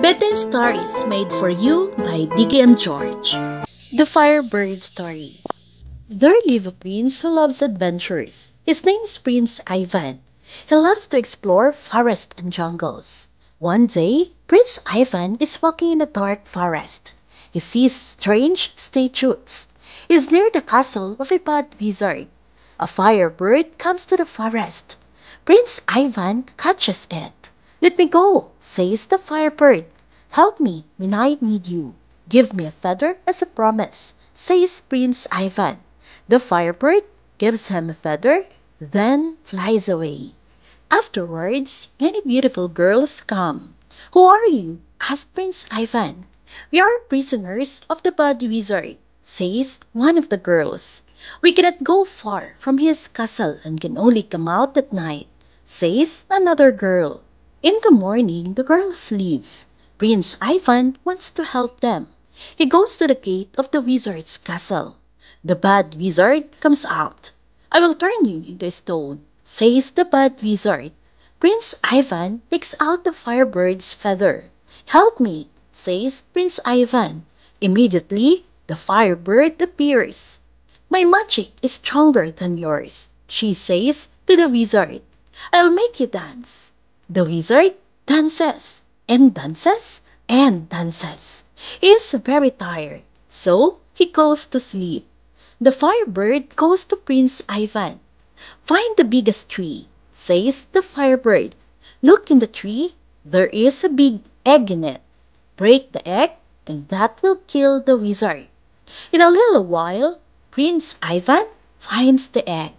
Bedtime Stories Made for You by Dicky and George. The Firebird Story. There lives a prince who loves adventures. His name is Prince Ivan. He loves to explore forests and jungles. One day, Prince Ivan is walking in a dark forest. He sees strange statues. He is near the castle of a bad wizard. A firebird comes to the forest. Prince Ivan catches it. Let me go, says the Fire Bird. Help me when I need you. Give me a feather as a promise, says Prince Ivan. The Fire Bird gives him a feather, then flies away. Afterwards, many beautiful girls come. Who are you? asks Prince Ivan. We are prisoners of the Bad Wizard, says one of the girls. We cannot go far from his castle and can only come out at night, says another girl. In the morning the girls leave. Prince Ivan wants to help them. He goes to the gate of the wizard's castle. The bad wizard comes out. I will turn you into stone, says the bad wizard. Prince Ivan takes out the firebird's feather. Help me, says Prince Ivan. Immediately, the firebird appears. My magic is stronger than yours, she says to the wizard. I'll make you dance. The wizard dances and dances and dances. He is very tired, so he goes to sleep. The firebird goes to Prince Ivan. Find the biggest tree, says the firebird. Look in the tree, there is a big egg in it. Break the egg, and that will kill the wizard. In a little while, Prince Ivan finds the egg.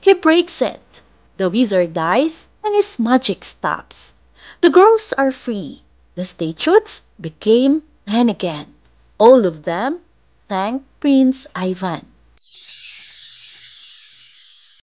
He breaks it. The wizard dies and his magic stops. The girls are free. The statues became men again. All of them thank Prince Ivan.